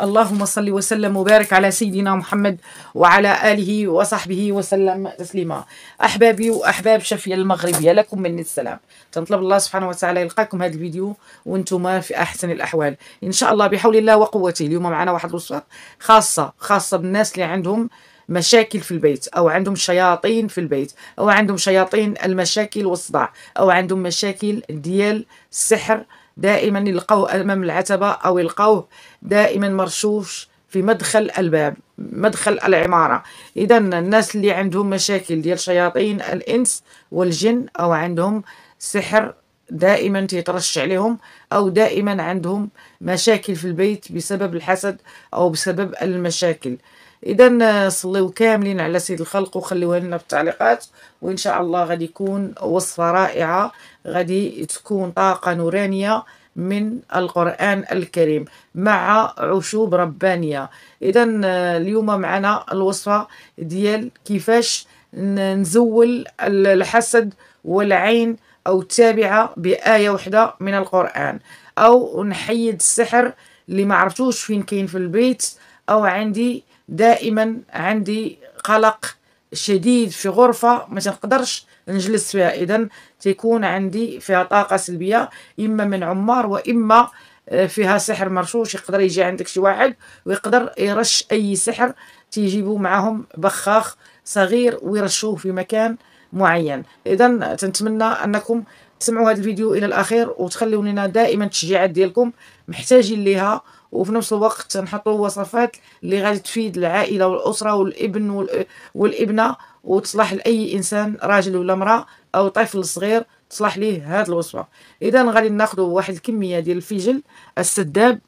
اللهم صل وسلم وبارك على سيدنا محمد وعلى آله وصحبه وسلم تسليما أحبابي وأحباب شفية المغربية لكم مني السلام تنطلب الله سبحانه وتعالى يلقاكم هذا الفيديو وانتم في أحسن الأحوال إن شاء الله بحول الله وقوته اليوم معنا واحد الوصفه خاصة خاصة بالناس اللي عندهم مشاكل في البيت او عندهم شياطين في البيت او عندهم شياطين المشاكل والصداع او عندهم مشاكل ديال السحر دائما يلقوه أمام العتبة أو يلقوه دائما مرشوش في مدخل الباب مدخل العمارة إذا الناس اللي عندهم مشاكل ديال شياطين الإنس والجن أو عندهم سحر دائما تيترش عليهم أو دائما عندهم مشاكل في البيت بسبب الحسد أو بسبب المشاكل اذا آه، صليو كاملين على سيد الخلق وخليوها لنا في التعليقات وان شاء الله غادي يكون وصفه رائعه غادي تكون طاقه نورانيه من القرآن الكريم مع عشوب ربانية إذا آه، اليوم معنا الوصفة ديال كيفاش نزول الحسد والعين أو التابعة بآية وحدة من القرآن أو نحيد السحر اللي ما عرفتوش فين كاين في البيت أو عندي دائما عندي قلق شديد في غرفة ما تنقدرش نجلس فيها إذا تيكون عندي فيها طاقة سلبية إما من عمار وإما آه، فيها سحر مرشوش يقدر يجي عندك شي واحد ويقدر يرش أي سحر تيجيبوا معهم بخاخ صغير ويرشوه في مكان معين إذا تنتمنى أنكم تسمعوا هذا الفيديو الى الاخير وتخليو لنا دائما التشجيعات ديالكم محتاجين ليها وفي نفس الوقت نحطوا وصفات اللي غادي تفيد العائله والاسره والابن والابنه وتصلح لاي انسان راجل ولا امراه او طفل صغير تصلح ليه هذه الوصفه اذا غادي ناخذ واحد الكميه ديال الفجل السداب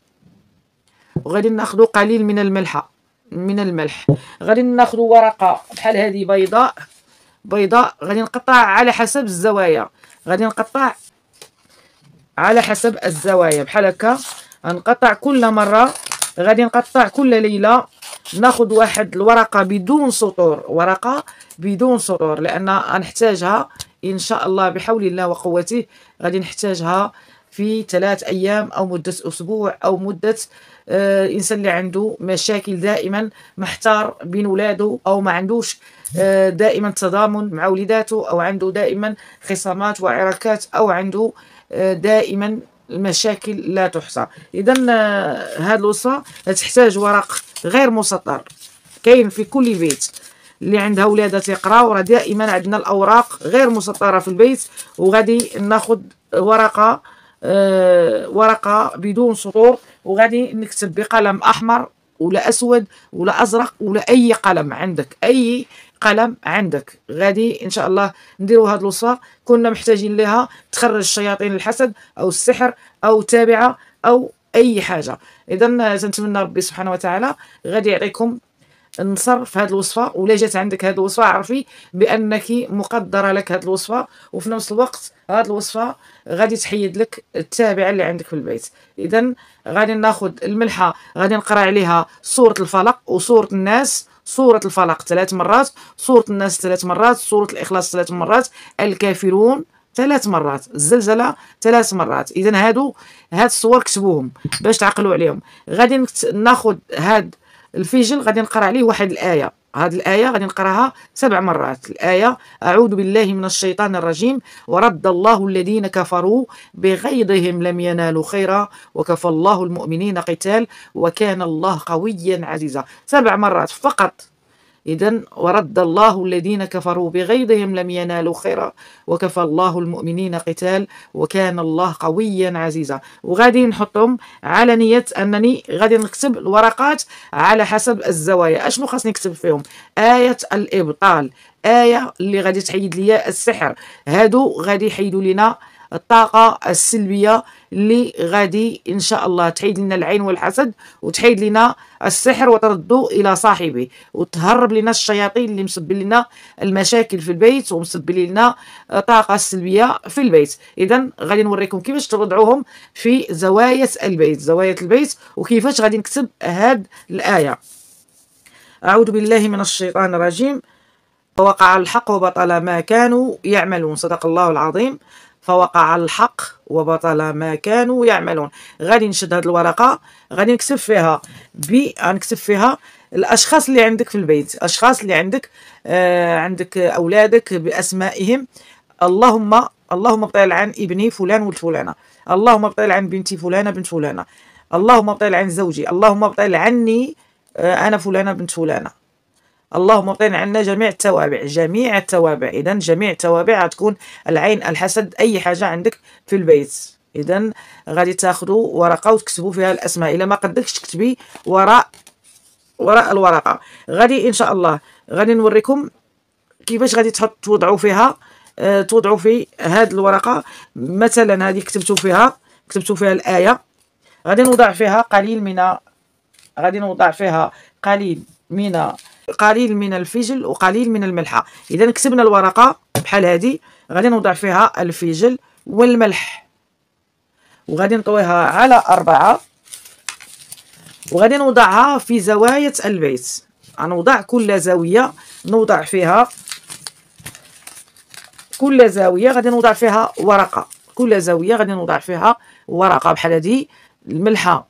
وغادي ناخذ قليل من الملحه من الملح غادي ناخذ ورقه بحال هذه بيضاء بيضاء غادي نقطع على حسب الزوايا غادي نقطع على حسب الزوايا بحال هكا غنقطع كل مره غادي نقطع كل ليله ناخذ واحد الورقه بدون سطور ورقه بدون سطور لان غنحتاجها ان شاء الله بحول الله وقوته غادي نحتاجها في ثلاث ايام او مده اسبوع او مده آه، الانسان اللي عنده مشاكل دائما محتار بين ولاده او ما عندوش آه، دائما تضامن مع وليداته او عنده دائما خصامات وعراكات او عنده آه، دائما المشاكل لا تحصى اذا هذه الاسره تحتاج ورق غير مسطر كاين في كل بيت اللي عندها ولاده تقراو راه دائما عندنا الاوراق غير مسطره في البيت وغادي ناخذ ورقه آه، ورقه بدون سطور وغادي نكتب بقلم احمر ولا اسود ولا ازرق ولا اي قلم عندك اي قلم عندك غادي ان شاء الله نديرو هاد الوصفه كنا محتاجين لها تخرج الشياطين الحسد او السحر او تابعه او اي حاجه اذا آه، تنتمنى ربي سبحانه وتعالى غادي يعطيكم نصر في هذه الوصفه ولا جات عندك هذه الوصفه عرفي بانك مقدره لك هذه الوصفه وفي نفس الوقت هذه الوصفه غادي تحيد لك التابعه اللي عندك في البيت اذا غادي ناخذ الملحه غادي نقرا عليها سوره الفلق وسوره الناس سورة الفلق ثلاث مرات سورة الناس ثلاث مرات سورة الإخلاص ثلاث مرات الكافرون ثلاث مرات الزلزله ثلاث مرات اذا هادو هاد الصور كتبوهم باش تعقلوا عليهم غادي ناخذ هاد الفجل غادي نقرا عليه واحد الايه هاد الآية غادي نقراها سبع مرات الآية أعوذ بالله من الشيطان الرجيم ورد الله الذين كفروا بغيظهم لم ينالوا خيرا وكفى الله المؤمنين قتال وكان الله قويا عزيزا سبع مرات فقط إذا ورد الله الذين كفروا بغيظهم لم ينالوا خيرا وكفى الله المؤمنين قتال وكان الله قويا عزيزا وغادي نحطهم على نية أنني غادي نكتب الورقات على حسب الزوايا أشنو خاصني نكتب فيهم آية الإبطال آية اللي غادي تحيد لي السحر هادو غادي يحيدوا لنا الطاقه السلبيه اللي غادي ان شاء الله تحيد لنا العين والحسد وتحيد لنا السحر وترده الى صاحبه وتهرب لنا الشياطين اللي مسبب لنا المشاكل في البيت ومسبب لنا طاقه سلبيه في البيت اذا غادي نوريكم كيفاش توضعوهم في زوايا البيت زوايا البيت وكيفاش غادي نكتب هاد الايه أعوذ بالله من الشيطان الرجيم وقع الحق وبطل ما كانوا يعملون صدق الله العظيم فوقع الحق وبطل ما كانوا يعملون غادي نشد هذه الورقه غادي نكتب فيها بي غنكتب فيها الاشخاص اللي عندك في البيت الاشخاص اللي عندك آه عندك اولادك باسمائهم اللهم اللهم ابطل عن ابني فلان ولد فلانه اللهم ابطل عن بنتي فلانه بنت فلانه اللهم ابطل عن زوجي اللهم ابطل عني آه انا فلانه بنت فلانه اللهم طين عنا جميع التوابع جميع التوابع اذا جميع التوابع تكون العين الحسد اي حاجه عندك في البيت اذا غادي تاخذوا ورقه وتكتبوا فيها الاسماء الا ما قدكش تكتبي وراء وراء الورقه غادي ان شاء الله غادي نوريكم كيفاش غادي تحط توضعوا فيها أه توضعوا في هذه الورقه مثلا هذه كتبتوا فيها كتبتوا فيها الايه غادي نوضع فيها قليل من غادي نوضع فيها قليل من قليل من الفجل وقليل من الملحه اذا كسبنا الورقه بحال هذه غادي نوضع فيها الفجل والملح وغادي نطويها على أربعة وغادي نوضعها في زوايا البيت غنوضع كل زاوية نوضع فيها كل زاوية غادي نوضع فيها ورقة كل زاوية غادي نوضع فيها ورقة بحال هذه الملحة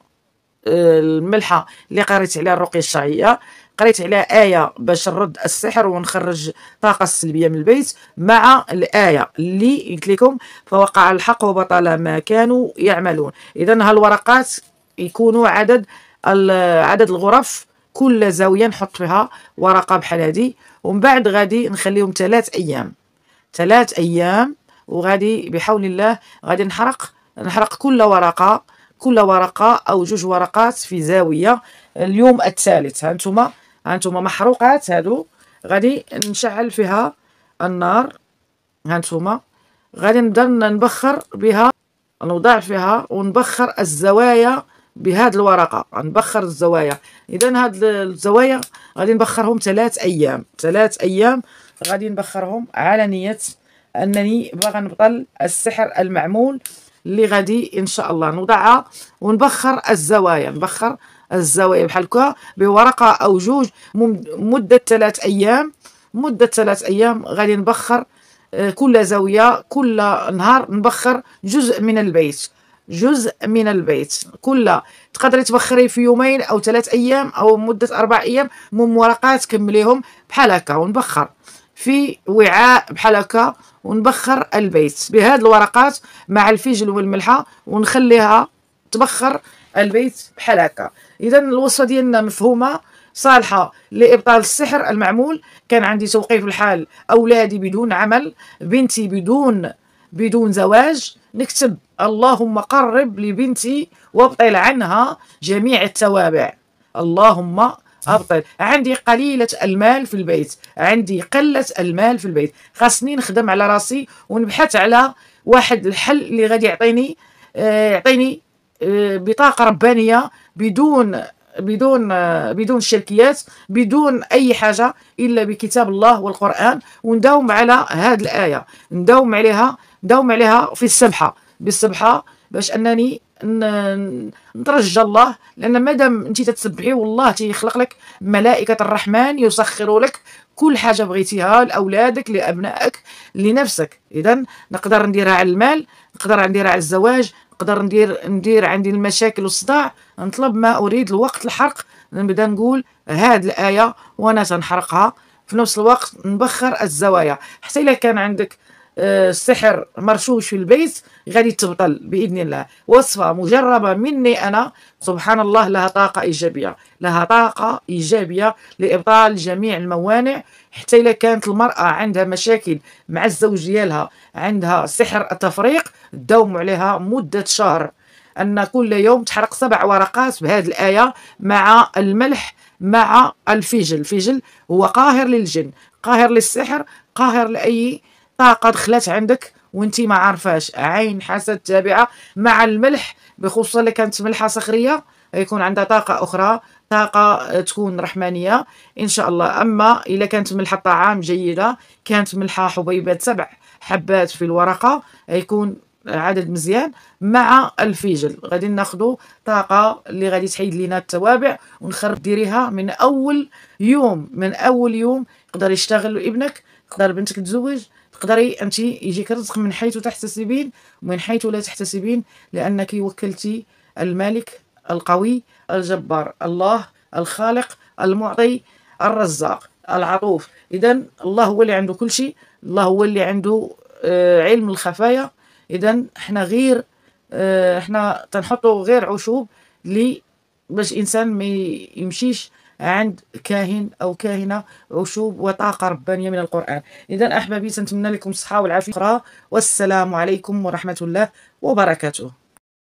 الملحه اللي قريت عليها الرقيه الشرعيه قريت عليها ايه باش نرد السحر ونخرج الطاقه السلبيه من البيت مع الايه اللي قلت لكم فوقع الحق وبطل ما كانوا يعملون اذا هالورقات يكونوا عدد عدد الغرف كل زاويه نحط فيها ورقه بحال هذه ومن بعد غادي نخليهم ثلاث ايام ثلاث ايام وغادي بحول الله غادي نحرق نحرق كل ورقه كل ورقه او جوج ورقات في زاويه اليوم الثالث هانتوما هانتوما محروقات هادو غادي نشعل فيها النار هانتوما غادي نبدا نبخر بها نوضع فيها ونبخر الزوايا بهاد الورقه غنبخر الزوايا اذا هاد الزوايا غادي نبخرهم ثلاث ايام ثلاث ايام غادي نبخرهم على نيه انني باغا نبطل السحر المعمول اللي غادي ان شاء الله نوضعها ونبخر الزوايا نبخر الزوايا بحال هكا بورقه او جوج مده ثلاث ايام مده ثلاث ايام غادي نبخر آه، كل زاويه كل نهار نبخر جزء من البيت جزء من البيت كل تقدري تبخري في يومين او ثلاث ايام او مده اربع ايام من ورقات كمليهم بحال هكا ونبخر في وعاء بحال هكا ونبخر البيت بهاد الورقات مع الفجل والملحه ونخليها تبخر البيت بحال هكا اذا الوصفه ديالنا مفهومه صالحه لابطال السحر المعمول كان عندي توقيف الحال اولادي بدون عمل بنتي بدون بدون زواج نكتب اللهم قرب لبنتي وابطل عنها جميع التوابع اللهم ابطل عندي قليله المال في البيت عندي قله المال في البيت خاصني نخدم على راسي ونبحث على واحد الحل اللي غادي يعطيني آه، يعطيني آه، بطاقه ربانيه بدون بدون آه، بدون شركيات بدون اي حاجه الا بكتاب الله والقران ونداوم على هذه الايه نداوم عليها نداوم عليها في السبحه بالسبحه باش انني نترجى الله لان مادام انت تتبعي والله تيخلق لك ملائكه الرحمن يسخر لك كل حاجه بغيتيها لاولادك لابنائك لنفسك اذا نقدر نديرها على المال نقدر نديرها على الزواج نقدر ندير ندير عندي المشاكل والصداع نطلب ما اريد الوقت الحرق نبدا نقول هاد الايه وانا سنحرقها في نفس الوقت نبخر الزوايا حتى الا كان عندك السحر مرشوش في البيت غادي تبطل باذن الله وصفه مجربه مني انا سبحان الله لها طاقه ايجابيه لها طاقه ايجابيه لابطال جميع الموانع حتى اذا كانت المراه عندها مشاكل مع الزوج ديالها عندها سحر التفريق داوموا عليها مده شهر ان كل يوم تحرق سبع ورقات بهذه الايه مع الملح مع الفجل الفجل هو قاهر للجن قاهر للسحر قاهر لاي طاقة دخلت عندك وانت ما عارفاش عين حاسة تابعه مع الملح بخصوصا اللي كانت ملحه صخريه يكون عندها طاقه اخرى طاقه تكون رحمانيه ان شاء الله اما الا كانت ملحة طعام جيده كانت ملحه حبيبات سبع حبات في الورقه يكون عدد مزيان مع الفجل غادي ناخذ طاقه اللي غادي تحيد لينا التوابع ونخرب ديريها من اول يوم من اول يوم يقدر يشتغل ابنك تقدر بنتك تزوج تقدري انت يجيك رزق من حيث تحتسبين ومن حيث لا تحتسبين لانك وكلتي الملك القوي الجبار الله الخالق المعطي الرزاق العطوف اذا الله هو اللي عنده كل شيء الله هو اللي عنده آه، علم الخفايا اذا احنا غير آه، احنا تنحطوا غير عشوب لي باش الانسان ما يمشيش عند كاهن او كاهنه عشوب وطاقه ربانيه من القران اذا احبابي تنتمنى لكم الصحه والعافيه والسلام عليكم ورحمه الله وبركاته